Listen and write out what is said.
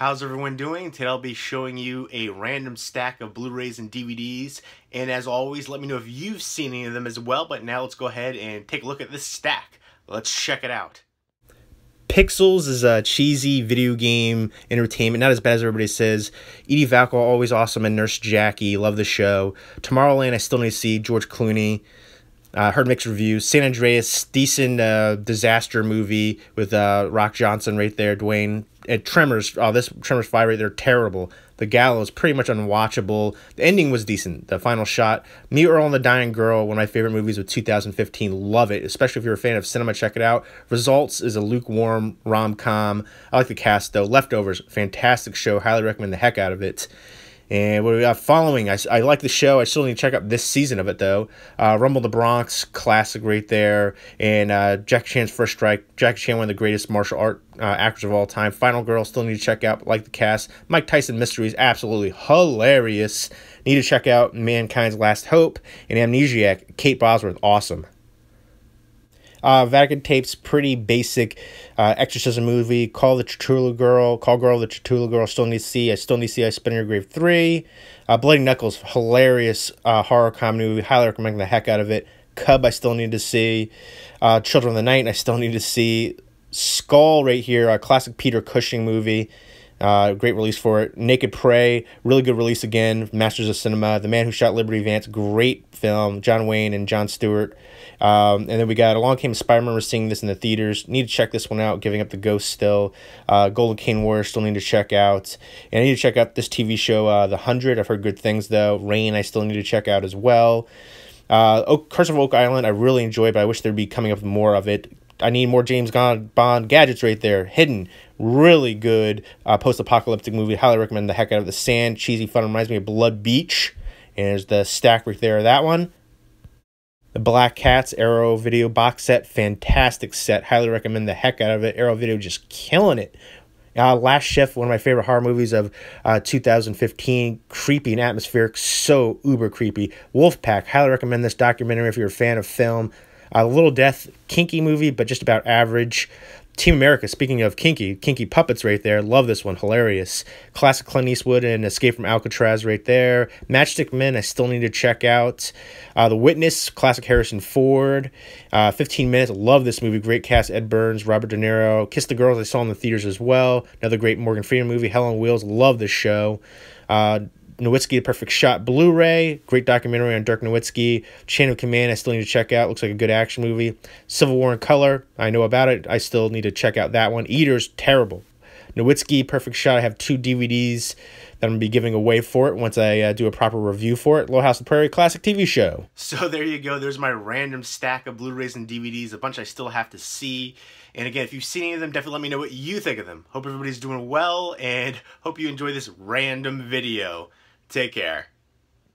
How's everyone doing? Today I'll be showing you a random stack of Blu-rays and DVDs. And as always, let me know if you've seen any of them as well. But now let's go ahead and take a look at this stack. Let's check it out. Pixels is a cheesy video game entertainment, not as bad as everybody says. Edie Valco, always awesome, and Nurse Jackie, love the show. Tomorrowland, I still need to see. George Clooney, uh, heard mixed reviews. San Andreas, decent uh, disaster movie with uh, Rock Johnson right there, Dwayne at uh, Tremors, oh, this Tremors 5 right they're terrible. The Gallows, pretty much unwatchable. The ending was decent. The final shot. Me, Earl, and the Dying Girl, one of my favorite movies of 2015. Love it, especially if you're a fan of cinema, check it out. Results is a lukewarm rom com. I like the cast, though. Leftovers, fantastic show. Highly recommend the heck out of it. And what do we got following? I, I like the show. I still need to check out this season of it, though. Uh, Rumble the Bronx, classic right there. And uh, Chan's First Strike. Jackie Chan, one of the greatest martial art uh, actors of all time. Final Girl, still need to check out. Like the cast. Mike Tyson Mysteries, absolutely hilarious. Need to check out Mankind's Last Hope. And Amnesiac, Kate Bosworth, awesome. Uh, Vatican Tape's pretty basic uh, exorcism movie. Call the Cthulhu Girl, Call Girl the Cthulhu Girl. Still need to see. I still need to see. I Spin Your Grave three. Uh, Bloody Knuckles, hilarious uh, horror comedy movie. Highly recommend the heck out of it. Cub, I still need to see. Uh, Children of the Night, I still need to see. Skull right here, a classic Peter Cushing movie. Uh, great release for it. Naked Prey, really good release again. Masters of Cinema, The Man Who Shot Liberty Vance, great film. John Wayne and John Stewart. Um, and then we got Along Came Spider. We're seeing this in the theaters. Need to check this one out. Giving Up the Ghost still. Uh, Golden Cane War still need to check out. And I need to check out this TV show, uh, The Hundred. I've heard good things though. Rain, I still need to check out as well. Uh, Oak, oh, Curse of Oak Island, I really enjoy, but I wish there'd be coming up more of it. I need more James Bond gadgets right there. Hidden, really good uh, post-apocalyptic movie. Highly recommend the heck out of the sand. Cheesy fun. Reminds me of Blood Beach. And there's the stack right there of that one. The Black Cats Arrow video box set, fantastic set. Highly recommend the heck out of it. Arrow video just killing it. Uh, Last Chef, one of my favorite horror movies of uh, 2015. Creepy and atmospheric, so uber creepy. Wolfpack, highly recommend this documentary if you're a fan of film. A Little Death, kinky movie, but just about average. Team America, speaking of kinky, kinky puppets right there. Love this one. Hilarious. Classic Clint Eastwood and Escape from Alcatraz right there. Matchstick Men, I still need to check out. Uh, the Witness, classic Harrison Ford. Uh, 15 Minutes, love this movie. Great cast Ed Burns, Robert De Niro. Kiss the Girls, I saw in the theaters as well. Another great Morgan Freeman movie. Helen Wheels, love this show. Uh, Nowitzki, The Perfect Shot Blu ray. Great documentary on Dirk Nowitzki. Chain of Command, I still need to check out. Looks like a good action movie. Civil War in Color, I know about it. I still need to check out that one. Eaters, terrible. Nowitzki, Perfect Shot. I have two DVDs that I'm going to be giving away for it once I uh, do a proper review for it. Little House of Prairie Classic TV Show. So there you go. There's my random stack of Blu-rays and DVDs, a bunch I still have to see. And again, if you've seen any of them, definitely let me know what you think of them. Hope everybody's doing well and hope you enjoy this random video. Take care.